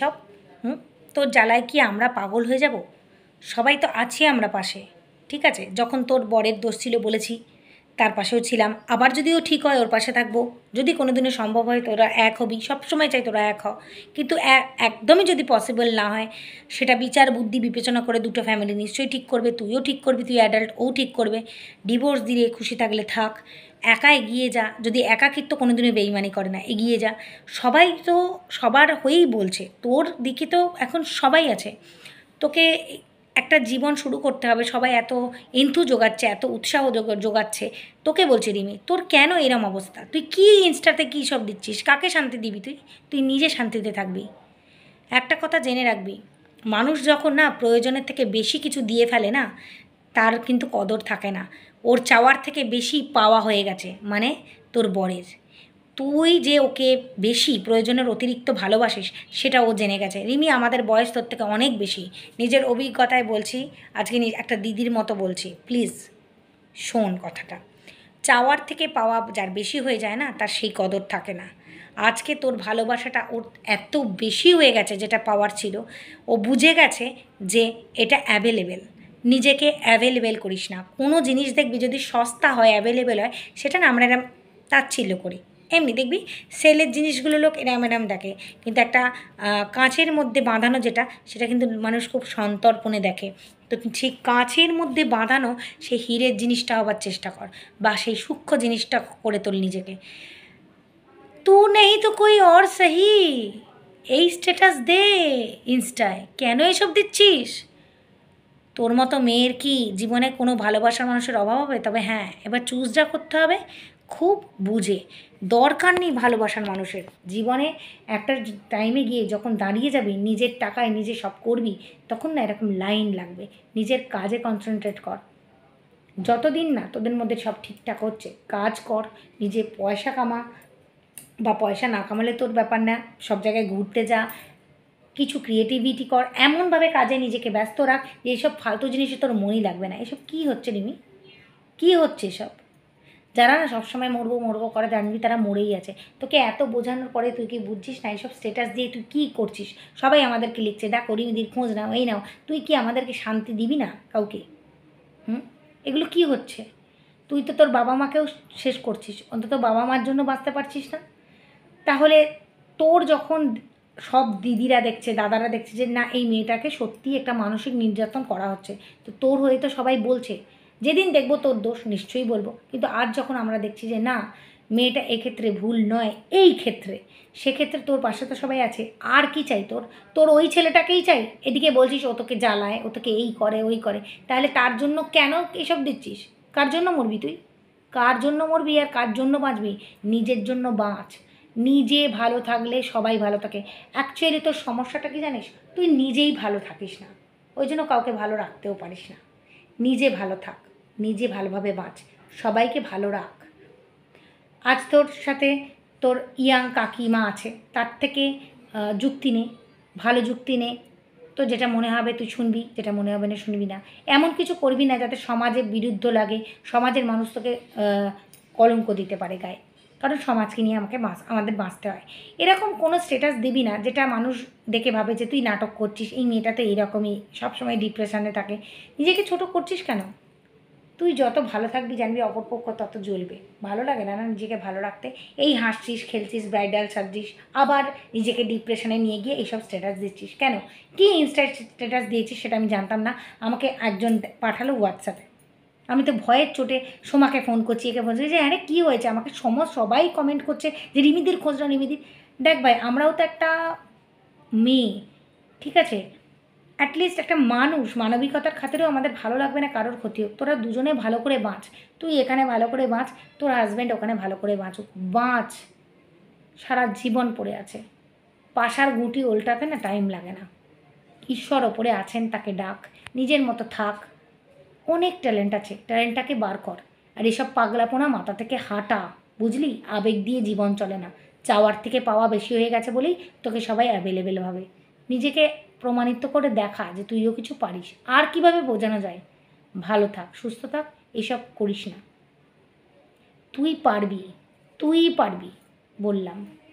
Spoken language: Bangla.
সব হুম তোর জ্বালায় কি আমরা পাগল হয়ে যাব সবাই তো আছি আমরা পাশে ঠিক আছে যখন তোর বরের দোষ ছিল বলেছি তার পাশেও ছিলাম আবার যদিও ঠিক হয় ওর পাশে থাকবো যদি কোনো দিনে সম্ভব হয় তোরা এক হবি সবসময় চাই তোরা এক হ কিন্তু একদমই যদি পসিবল না হয় সেটা বিচার বুদ্ধি বিবেচনা করে দুটো ফ্যামিলি নিশ্চয়ই ঠিক করবে তুইও ঠিক করবি তুই অ্যাডাল্ট ও ঠিক করবে ডিভোর্স দিলে খুশি থাকলে থাক একা এগিয়ে যা যদি একাকিত্ব কোনো দিনও বেইমানি করে না এগিয়ে যা সবাই তো সবার হয়েই বলছে তোর দিকে তো এখন সবাই আছে তোকে একটা জীবন শুরু করতে হবে সবাই এত ইন্থু যোগাচ্ছে এত উৎসাহ যোগাচ্ছে তোকে বলছে রিমি তোর কেন এরম অবস্থা তুই কি ইনস্টাতে কী সব দিচ্ছিস কাকে শান্তি দিবি তুই তুই নিজে শান্তিতে থাকবি একটা কথা জেনে রাখবি মানুষ যখন না প্রয়োজনের থেকে বেশি কিছু দিয়ে ফেলে না তার কিন্তু কদর থাকে না ওর চাওয়ার থেকে বেশি পাওয়া হয়ে গেছে মানে তোর বরের তুই যে ওকে বেশি প্রয়োজনের অতিরিক্ত ভালোবাসিস সেটা ও জেনে গেছে রিমি আমাদের বয়স তোর থেকে অনেক বেশি নিজের অভিজ্ঞতায় বলছি আজকে একটা দিদির মতো বলছি প্লিজ শোন কথাটা চাওয়ার থেকে পাওয়া যার বেশি হয়ে যায় না তার সেই কদর থাকে না আজকে তোর ভালোবাসাটা ওর এত বেশি হয়ে গেছে যেটা পাওয়ার ছিল ও বুঝে গেছে যে এটা অ্যাভেলেবেল নিজেকে অ্যাভেলেবেল করিস না কোনো জিনিস দেখবি যদি সস্তা হয় অ্যাভেলেবেল হয় সেটা না আমরা এরম তাচ্ছিল্য করি এমনি দেখবি সেলের জিনিসগুলো লোক এরাম এরাম দেখে কিন্তু একটা কাঁচের মধ্যে বাঁধানো যেটা সেটা কিন্তু মানুষ খুব সন্তর্পণে দেখে তো সেই কাঁচের মধ্যে বাঁধানো সেই হীরের জিনিসটা হবার চেষ্টা কর বা সেই সূক্ষ্ম জিনিসটা করে তোল নিজেকে তু নেই তো কই অর সহি এই স্ট্যাটাস দে ইনস্টায় কেন এসব দিচ্ছিস তোর মতো মেয়ের কি জীবনে কোনো ভালোবাসার মানুষের অভাব হবে তবে হ্যাঁ এবার চুজ যা করতে হবে খুব বুঝে দরকার নেই ভালোবাসার মানুষের জীবনে একটা টাইমে গিয়ে যখন দাঁড়িয়ে যাবি নিজের টাকায় নিজে সব করবি তখন না এরকম লাইন লাগবে নিজের কাজে কনসেন্ট্রেট কর যতদিন না তোদের মধ্যে সব ঠিকঠাক হচ্ছে কাজ কর নিজে পয়সা কামা বা পয়সা না কামালে তোর ব্যাপার না সব জায়গায় ঘুরতে যা কিছু ক্রিয়েটিভিটি কর এমনভাবে কাজে নিজেকে ব্যস্ত রাখ যে এসব ফালতু জিনিসে তোর মনই লাগবে না এসব কি হচ্ছে রিমি কি হচ্ছে এসব যারা না সবসময় মরবো মরবো করে জানবি তারা মরেই আছে তোকে এত বোঝানোর পরে তুই কি বুঝছিস না এইসব স্টেটাস দিয়ে তুই কী করছিস সবাই আমাদেরকে লিখছে দেখো রিমিদির খোঁজ নাও এই নাও তুই কি আমাদেরকে শান্তি দিবি না কাউকে হুম এগুলো কি হচ্ছে তুই তো তোর বাবা মাকেও শেষ করছিস অন্তত বাবা মার জন্য বাঁচতে পারছিস না তাহলে তোর যখন সব দিদিরা দেখছে দাদারা দেখছে যে না এই মেয়েটাকে সত্যি একটা মানসিক নির্যাতন করা হচ্ছে তো তোর হয়ে তো সবাই বলছে যেদিন দেখবো তোর দোষ নিশ্চয়ই বলবো কিন্তু আজ যখন আমরা দেখছি যে না মেয়েটা এক্ষেত্রে ভুল নয় এই ক্ষেত্রে সেক্ষেত্রে তোর পাশে তো সবাই আছে আর কি চাই তোর তোর ওই ছেলেটাকেই চাই এদিকে বলছিস ও তোকে জ্বালায় ও তোকে এই করে ওই করে তাহলে তার জন্য কেন এসব দিচ্ছিস কার জন্য মরবি তুই কার জন্য মরবি আর কার জন্য বাঁচবি নিজের জন্য বাঁচ নিজে ভালো থাকলে সবাই ভালো থাকে অ্যাকচুয়ালি তোর সমস্যাটা কি জানিস তুই নিজেই ভালো থাকিস না ওই জন্য কাউকে ভালো রাখতেও পারিস না নিজে ভালো থাক নিজে ভালোভাবে বাঁচ সবাইকে ভালো রাখ আজ তোর সাথে তোর ইয়াং কাকিমা আছে তার থেকে যুক্তি নে ভালো যুক্তি নে তো যেটা মনে হবে তুই শুনবি যেটা মনে হবে না শুনবি না এমন কিছু করবি না যাতে সমাজে বিরুদ্ধ লাগে সমাজের মানুষ তোকে কলঙ্ক দিতে পারে গায়ে কারণ সমাজকে নিয়ে আমাকে বাঁচ আমাদের বাঁচতে হয় এরকম কোনো স্ট্যাটাস দিবি না যেটা মানুষ দেখে ভাবে যে তুই নাটক করছিস এই মেয়েটা তো এইরকমই সবসময় ডিপ্রেশনে থাকে নিজেকে ছোট করছিস কেন তুই যত ভালো থাকবি জানবি অপরপক্ষ তত জ্বলবে ভালো লাগে না না নিজেকে ভালো রাখতে এই হাসছিস খেলছিস ব্রাইডাল সাজছিস আবার নিজেকে ডিপ্রেশনে নিয়ে গিয়ে এইসব স্ট্যাটাস দিচ্ছিস কেন কি ইনস্টা স্ট্যাটাস দিয়েছিস সেটা আমি জানতাম না আমাকে একজন পাঠালো হোয়াটসঅ্যাপে আমি তো ভয়ের চোটে সোমাকে ফোন করছি একে ফোন করছি যে আরে কী হয়েছে আমাকে সম সবাই কমেন্ট করছে যে রিমিদির খোঁজ না রিমিদির দেখ ভাই আমরাও তো একটা মেয়ে ঠিক আছে অ্যাটলিস্ট একটা মানুষ মানবিকতার খাতিরেও আমাদের ভালো লাগবে না কারোর ক্ষতি হোক তোরা দুজনে ভালো করে বাঁচ তুই এখানে ভালো করে বাঁচ তোর হাজব্যান্ড ওখানে ভালো করে বাঁচুক বাঁচ সারা জীবন পড়ে আছে পাশার গুটি ওল্টাতে না টাইম লাগে না ঈশ্বর ওপরে আছেন তাকে ডাক নিজের মতো থাক অনেক ট্যালেন্ট আছে ট্যালেন্টটাকে বার কর আর এসব পাগলাপোনা মাথা থেকে হাঁটা বুঝলি আবেগ দিয়ে জীবন চলে না চাওয়ার থেকে পাওয়া বেশি হয়ে গেছে বলেই তোকে সবাই অ্যাভেলেবেল হবে নিজেকে প্রমাণিত করে দেখা যে তুইও কিছু পারিস আর কিভাবে বোঝানো যায় ভালো থাক সুস্থ থাক এসব করিস না তুই পারবি তুই পারবি বললাম